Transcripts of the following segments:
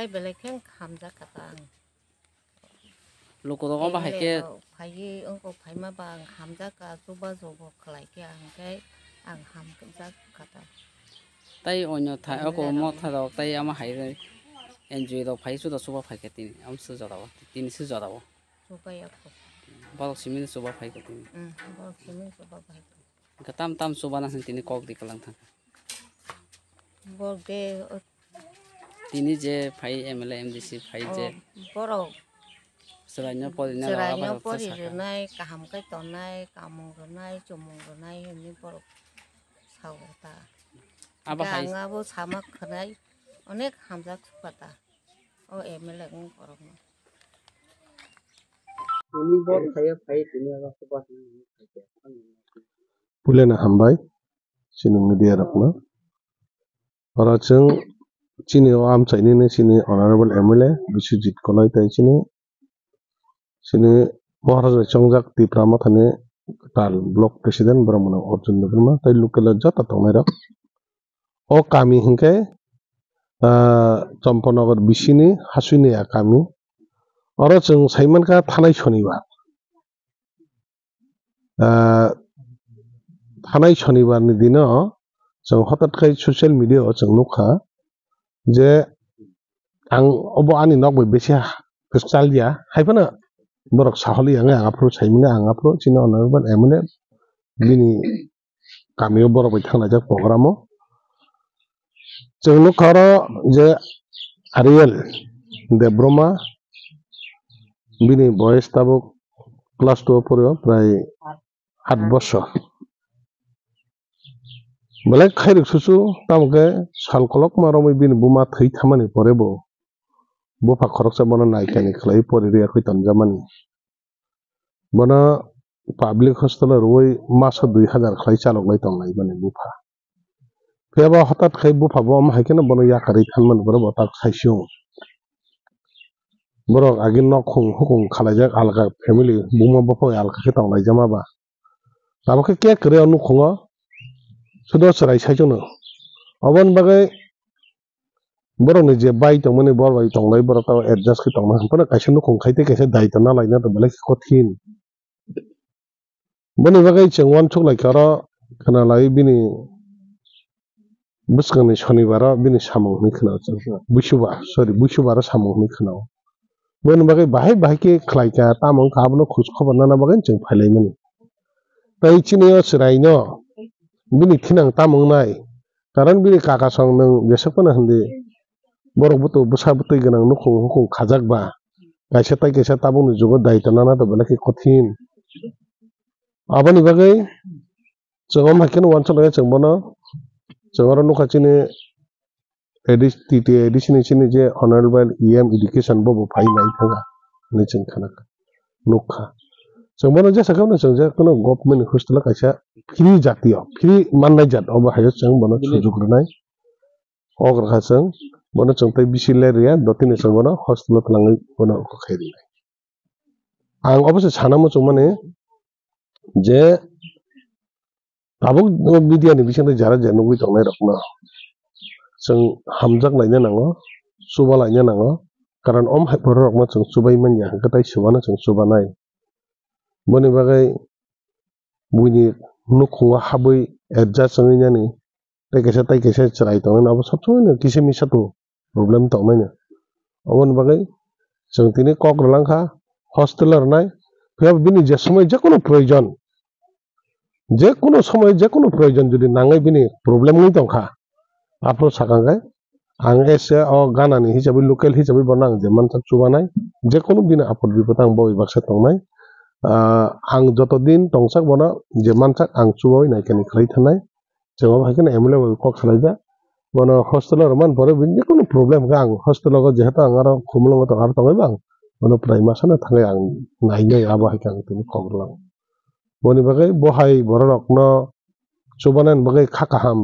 giác बेलेग खें खामजाखादां loko dong ba ke phai ong ko phai ma ba ang ham ja ka su ba zo bo khlai ke ang ke ang ham ke ja ka ta tai onyo thai ko mo tha do tai ama hai re enjoy do phai su do su ba phai ke tin am su ja do tin su ja do su ba ya ko ba lo simin su ba phai ke tin ba lo simin su ba phai cái tam tam su ba na sin tin kok di kalang tha bao de তিনি যে phi MLA MDC phi যে বড় सोलायनो परिना सोलायनो परिनाय काहाम कै तनाय कामुं रनाय चुमुं रनाय हेनि बर सावता आबा हाय आंगाबो सामा खनाय अनेक हामजा खुखाता ओ एमएलए गं परम আমি বল খাইয়া খাই তুমি আমার খুব পুলেনা হামবাই সিনুং মিডিয়া রাখনা আর আছেন চিনি ও আম চাইনি নে চিনি honourable M L A Biswajit Kalai তাই চিনি চিনি মহারাজ চংজাক তিপ্রামা থানে তার ব্লক প্রেসিডেন্ট ব্রাহ্মণ অর্জুন দেবর্মা তাই লোকেল যা তা তোমার ও কামি হিংকে চম্পনগর বিশিনি হাসুনিয়া কামি আর जों কা থানায় শনিবার থানায় শনিবার দিন जों হঠাৎ সোশ্যাল মিডিয়া जों নুখা যে আং অব আনি নক বেছি ফেস্কাল দিয়া খাইবা না বরক সাহলি আঙে আঙাফ্রো সাইমিনে আঙাফ্রো চিনে অনাবেন এমনে বিনি কামিও বড় বৈঠক না যাক প্রোগ্রামও যে লোকর যে আরিয়েল দেব্রমা বিনি বয়স তাবক ক্লাস টু পরেও প্রায় আট বছর বেলেগ খাই ৰখিছোঁ তামকে চাল কলক মাৰ মই বিন বোমা থৈ থামানি পৰে বৌ পাখৰক চাই মানে নাইকিয়া নিখলাই পৰিৰিয়াকৈ তঞ্জামানি মানে পাব্লিক হস্পিটেলৰ ৰৈ মাছত দুই হাজাৰ খাই চালক লৈ তংলাই মানে বোফা কেতিয়াবা হঠাৎ খাই বোফা বম হাইকেনে বনে ইয়াক আৰু ইখান মানে পৰে তাক চাইছোঁ বৰক আগে ন খং সুকুং খালাই যাক আলকা ফেমিলি বোমা বাপ আলকাকে তংলাই যামাবা তাৰপৰা কে কৰে অনু খুঙা सुदर्श राई साइचौन अवन बागे बरो नि जे बाई तो मने बर बाई तंगलाई बर का एडजस्ट के तंगमा पन काइसन नु खंखाइते कैसे दाई तो ना लाइन तो बले खथिन मने बागे चंगवान छुक लाइ कर खाना लाई बिनि बुस्कने शनिबार बिनि सामो नि खना बुसुबा सॉरी बुसुबार सामो नि खना মন বাকে বাহাই বাহাইকে খাইকা তামং কাবনো খোঁজ খবর নানা বাগান চেং ফাইলাইমনি তাই চিনে অসরাইন bini kinang tamung nai karan bini kaka song nang biasa pana hindi borok buto busa buto ganang nukung hukung kajak ba kaisa tai kaisa tabung ni jugo dai tana na to bala ki kothin abani bagai jengom hakin wancol ya jengbono jengoro nuka chini edis titi edis ni chini je honorable em education bobo pai nai thanga ni jeng khanak nukha 먼저 잠깐만 정작 그는 고프면 호스텔라 가샤 길이 잡디요 길이 만나이 잡 어바 하여 정 먼저 주주 그러나이 어그 가서 먼저 정태 비실레리아 너티네 정거나 호스텔라 플랑을 보나 거기리 안 어버서 자나모 정만에 제 다복 미디아니 비신데 자라 제노고 정말 없나 정 함작 나이냐 나고 수발 나이냐 나고 কারণ অম hyper রকমা চং সুবাই মানিয়া হাঙ্কাতাই সুবানা চং সুবানাই Banibagay bujni nukhungo habwi adjust wngnani tei kaisa tei kaisa chwrai tongmani abo sabsai no kisa misa tongo problem tongmani oboni bagui chwng tini kok rwlangkha hostel rwnai phiya bini je সময় যে কোনো প্রয়োজন যে কোনো সময় যে কোনো প্রয়োজন যদি নাঙাই বিনি প্রবলেম হই তংখা আফ্র সাকাঙ্গাই আং এসে অ গানানি হিসাবে লোকেল হিসাবে বনাং যে মানসাক চুবানাই যে কোনো বিনা আপদ বিপদ আং বই বাক্সা তংনাই आं जतदिन टंगसाक बना जेमानसाक आं सुबाय नायखानि खालाय थानाय जोङो हायखान एमले ख खालाय जा बना हस्टेल रमान बरे बिनि कोनो प्रब्लेम गा आं हस्टेल ग जेहेत आंगार खुमल ग तार तंगै बा बना प्राय मासन थाङै आं नाय नै आबो हायखान तिनि खबर लां बनि बगे बहाय बर रक्न सुबानन बगे खाखाम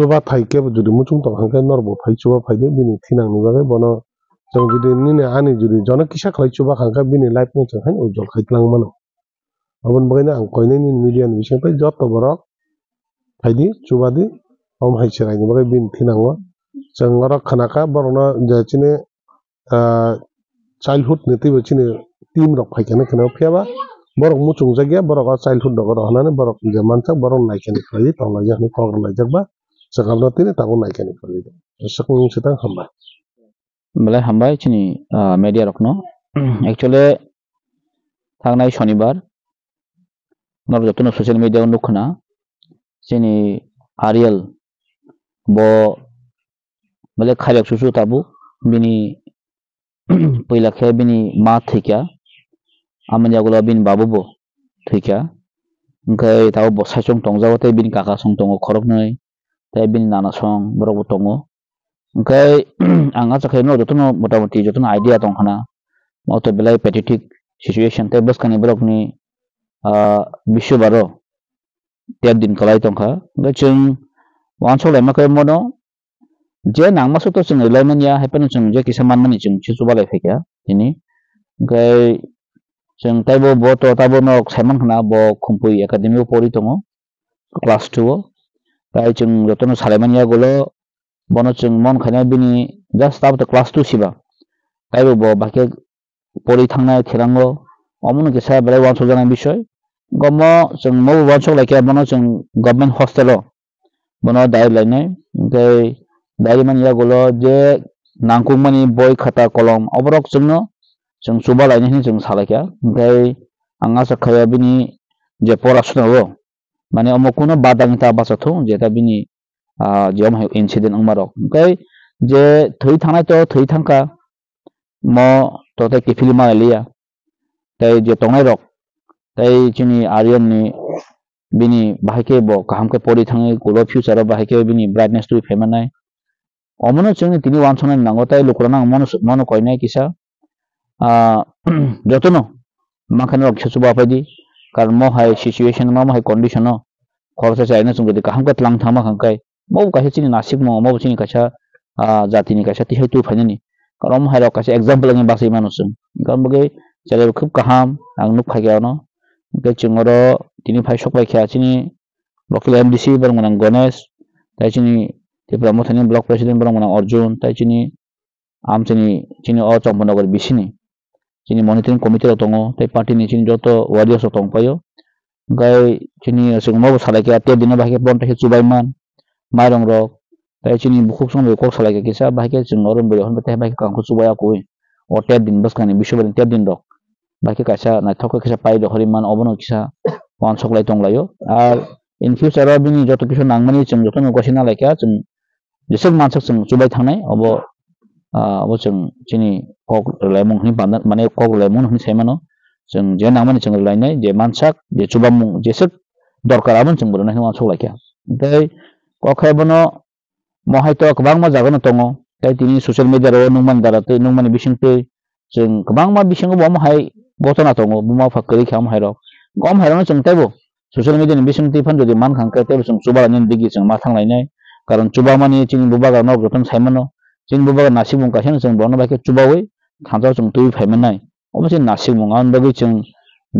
सुबा थायके जुदि मुचुं तंग हांगै नरबो फाइ सुबा फाइदे बिनि थिनांनि बगे बना जों गुदि निने आनि जुदि जन किसा खै चुबा खांखा बिनि लाइफ मोन छ हन उजल खै लांग मानो अबन बगैन आं कयने नि मीडिया नि बिषय पै जत बर फाइदि चुबादि हम हाइ छराय नि बगै बिन थिनांगो जों र खनाका बरन जाचिने चाइल्डहुड नेति बचिने टीम र फाइकने खन फियाबा बरक मुचुंग जागिया बरक चाइल्डहुड नगर हनाने बरक जे मानसा बरन नायखने खै तंगला जानि कगर लाइजाबा सगालो तिने ताबो नायखने खै सखुं सेतां हमबा বেলা হামবাই চিনি মেডিয়া রকনো একচুয়ালি থাকনাই শনিবার নর যতন সোশ্যাল মিডিয়া অনুক্ষণা চিনি আরিয়াল ব বলে খারিয়াক সুসু তাবু বিনি পয়লা খেয়ে বিনি মা থেকে আমি যাগুলো বিন বাবুব থেকে ওই তাও বসাই সং টংজাবতে বিন কাকা সং টঙ্গ খরক নয় তাই বিন নানা সং বরক টঙ্গ Engkai angga sakai no jatuh no muda muti jatuh idea tong kana mau tuh belai petitik situation teh bus kani berok ni eh, bisu baru tiap din kalai tong kha engkai ceng wanso lema kai mono je nang masuk tuh ceng elemen ya happen ceng je kisah man mani ceng cisu balai ya ini engkai ceng teh bo bo to tabo no seman kana bo kumpui akademi opori tongo class 2 kai ceng jatuh no saleman ya golo বনচং মন খাইনাই বিনি just তাবতে class two সিবা তাইব ব বাকি পড়ি থাংনাই খেরাঙ্গ অমন কেসা বেড়াই বঞ্চল জানাই বিষয় গম চং মৌ বঞ্চল লাইকে বন চং গভর্নমেন্ট হস্টেল বন দায়ের লাইনাই ওমফাই দায়ের মানে ইয়াগুল যে নাংকুমানি বই খাতা কলম অবরক চং চং সুবা লাইনাই চং সালাইকা ওমফাই আঙা সাক্ষায়া বিনি যে পড়াশোনাও মানে অমুক কোনো বাদাঙ্গিতা বাসাথু যেটা বিনি ᱡᱚᱢ ᱦᱩᱭᱩᱜ ᱤᱱᱥᱤᱫᱮᱱ ᱩᱢᱟᱨᱚᱠ ᱠᱟᱭ ᱡᱮ ᱛᱷᱩᱭ ᱛᱷᱟᱱᱟ ᱛᱚ ᱛᱷᱩᱭ ᱛᱷᱟᱝᱠᱟ ᱢᱚ ᱛᱚᱛᱮ ᱠᱤᱯᱷᱤᱞ মা ᱞᱤᱭᱟ তাই যে টংাই রক তাই চিনি আরিয়ন নি বিনি ভাইকে ব কাহামকে পড়ি থাঙে গুলো ফিউচার ভাইকে বিনি ব্রাইটনেস তুই ফেমে নাই অমন চিনি তিনি ওয়ান সনাই নাঙ্গ তাই লোকরা মন মন কই নাই কিসা যতন মাখানে রক ছছু বাপাই দি কারণ ম হাই সিচুয়েশন মা হাই কন্ডিশন খরচা চাই না চুঙ্গদি কাহামকে ত্লাং থামা খাঙ্কাই মৌ मावगासिनो नासिक माव মৌ মৌ চিনি কাছে জাতি নি কাছে তিহাই তু ফাইনি কারণ আমি হাইরক কাছে এক্সাম্পল আমি বাসাই মানুষ কারণ বগে চালের খুব কাহাম আং নুক খাই গেল গে চিংর তিনি ফাই সক সকাই খেয়া চিনি লকেল এমডিসি বরং গণেশ তাই চিনি ত্রিপুরা মথানি ব্লক প্রেসিডেন্ট বরং অর্জুন তাই চিনি আম চিনি চিনি অ চম্পনগর বিসিনি চিনি মনিটরিং কমিটির দঙ তাই পার্টি পার্টিনি চিনি যত ওয়ারিয়ার্স দং পাইও গাই চিনি সিংমাবো সালাইকে আত্মীয় দিনে ভাগে বন চুবাইমান mai rong tại cái, sao mairong rok tai chini bukhuk song rok kok salai kisa bahike chung norom bori hon tai bahike kangku subaya koi o tia din bas kani bisho bari tia din rok bahike kaisa na thok kisa pai rok hori man obono kisa wan sok lai tong layo ar in future ro bini joto kisu nangmani chung joto no kwasina lai kya chung jisok mansak chung subai thangnai obo obo chung chini kok lai mong ni pandan mane kok lai mong ni semano chung je nangmani chung lai nai je mansak je chubam je sik làm abon chung bori nai wan sok lai kya tai kokhe bono mohai to kwbang ma jagano tongo tei tini social media ro nungmani dara tei nungmani bising tei jeng kwbang ma bisingo bo mohai gotona tongo buma pha kwrwi kha mohai rok gom hai rokno jeng teibo social media ni bising tei phan যদি মান khangkhe teibo jeng chubala ni digi jeng ma thanglai কারণ চুবা মানে চিন বুবাগা ন গ্রথম সাইমানো চিন বুবাগা নাসি বুঙ্কা হেন চিন বর্ণ বাইকে চুবাওই খাঁচাও চিন তুই ফাইমান নাই অবশ্যই নাসি বুঙ্গা অনবাগি চিন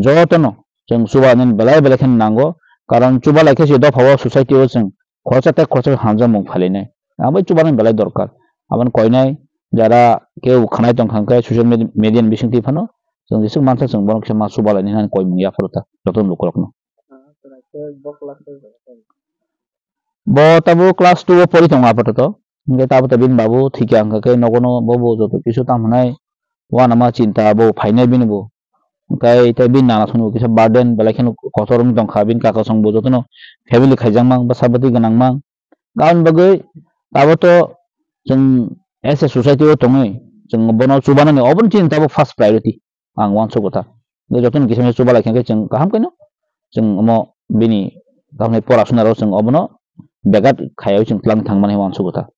যতন চিন চুবা নেন বেলায় বেলায় খেন নাঙ্গো কারণ চুবা লাইখে সে দফাও সোসাইটিও চিন খরচাটা খরচা হামজা মুখ ফালি নেয় আমার চুবান বেলায় দরকার আমার কয়নায় যারা কেউ খানায় তং খাঙ্কায় সোশ্যাল মিডিয়ান বিশং তিফানো जों जेसो मानसा जों बनक मा सुबालायनि हान कय मुया फरता जतन लोक लखनो ब ताबो क्लास 2 ओ परि तंगा पटत जे ताबो तबिन बाबू ठीक आंगा के नगनो बबो जत किसु तामनाय वानामा चिंता बो फाइनाय बिनबो kai tai bin nana sunu kisa burden balakin kotorum dong khabin kaka song bojo tono family khaijang mang ba sabati ganang mang gaun bagai tabo to jeng ese society o tongai jeng bono chubana ne obon chin tabo first priority ang wan so kota de joton kisa me chubala khenke jeng kaham kaino jeng mo bini tamne porashuna ro jeng obono begat khayo jeng tlang thang mane wan so kota